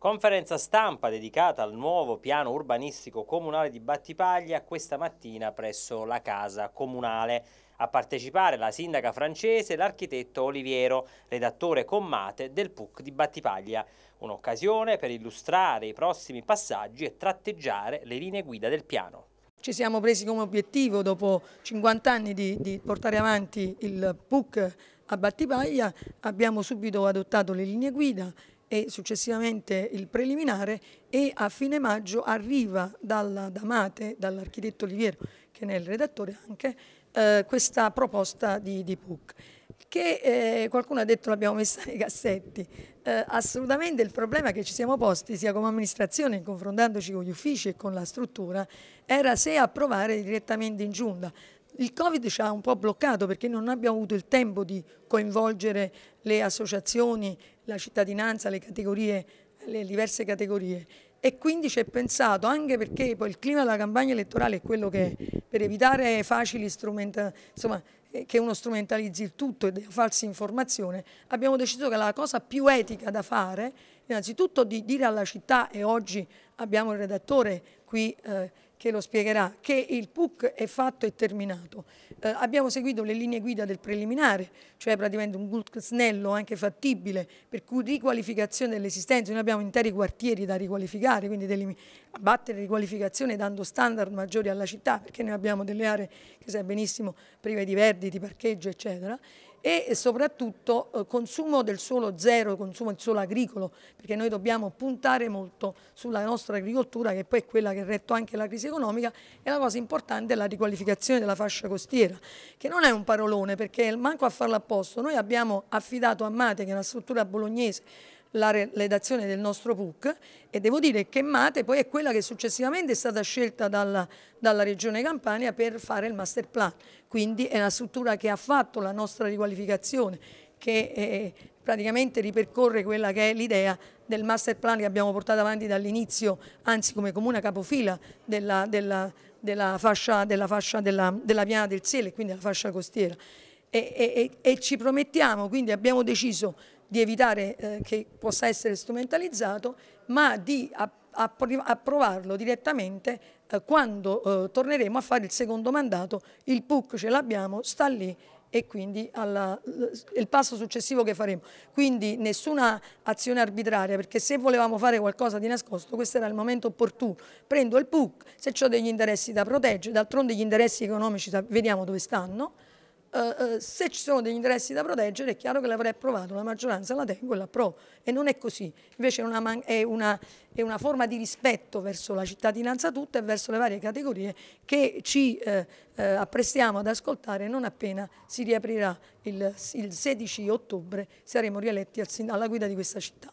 Conferenza stampa dedicata al nuovo piano urbanistico comunale di Battipaglia questa mattina presso la Casa Comunale. A partecipare la sindaca francese e l'architetto Oliviero, redattore commate del PUC di Battipaglia. Un'occasione per illustrare i prossimi passaggi e tratteggiare le linee guida del piano. Ci siamo presi come obiettivo dopo 50 anni di, di, portare avanti il PUC a Battipaglia, abbiamo subito adottato le linee guida e successivamente il preliminare e a fine maggio arriva dalla Damate, dall'architetto Oliviero, che ne è il redattore anche, eh, questa proposta di, di PUC che eh, qualcuno ha detto l'abbiamo messa nei cassetti. Eh, assolutamente il problema che ci siamo posti, sia come amministrazione, confrontandoci con gli uffici e con la struttura, era se approvare direttamente in giunta. Il Covid ci ha un po' bloccato perché non abbiamo avuto il tempo di coinvolgere le associazioni, la cittadinanza, le categorie, le diverse categorie e quindi ci è pensato anche perché poi il clima della campagna elettorale è quello che è, per evitare facili insomma, eh, che uno strumentalizzi il tutto e della falsa informazione, abbiamo deciso che la cosa più etica da fare, innanzitutto di dire alla città e oggi abbiamo il redattore qui eh, che lo spiegherà, che il PUC è fatto e terminato. Eh, abbiamo seguito le linee guida del preliminare, cioè praticamente un PUC snello, anche fattibile, per cui riqualificazione dell'esistenza, noi abbiamo interi quartieri da riqualificare, quindi abbattere riqualificazione dando standard maggiori alla città, perché noi abbiamo delle aree che sai benissimo prive di verdi, di parcheggio, eccetera e soprattutto eh, consumo del suolo zero, consumo del suolo agricolo, perché noi dobbiamo puntare molto sulla nostra agricoltura che poi è quella che ha retto anche la crisi economica e la cosa importante è la riqualificazione della fascia costiera, che non è un parolone perché manco a farlo apposta, noi abbiamo affidato a Mate, che è una struttura bolognese, la redazione del nostro PUC e devo dire che Mate poi è quella che successivamente è stata scelta dalla, dalla Regione Campania per fare il master plan, quindi è una struttura che ha fatto la nostra riqualificazione, che eh, praticamente ripercorre quella che è l'idea del master plan che abbiamo portato avanti dall'inizio, anzi come comune capofila della, della, della fascia, della, fascia della, della piana del Siele, quindi la fascia costiera. E, e, e, ci promettiamo, quindi abbiamo deciso di evitare eh, che possa essere strumentalizzato, ma di approvarlo direttamente eh, quando eh, torneremo a fare il secondo mandato, il PUC ce l'abbiamo, sta lì e quindi alla, il passo successivo che faremo. Quindi nessuna azione arbitraria, perché se volevamo fare qualcosa di nascosto, questo era il momento opportuno. Prendo il PUC, se ho degli interessi da proteggere, d'altronde gli interessi economici vediamo dove stanno, eh, eh, se ci sono degli interessi da proteggere è chiaro che l'avrei approvato, la maggioranza la tengo e la pro. e non è così, invece è una, è, una, è una, forma di rispetto verso la cittadinanza tutta e verso le varie categorie che ci eh, eh apprestiamo ad ascoltare non appena si riaprirà il, il 16 ottobre saremo rieletti alla guida di questa città.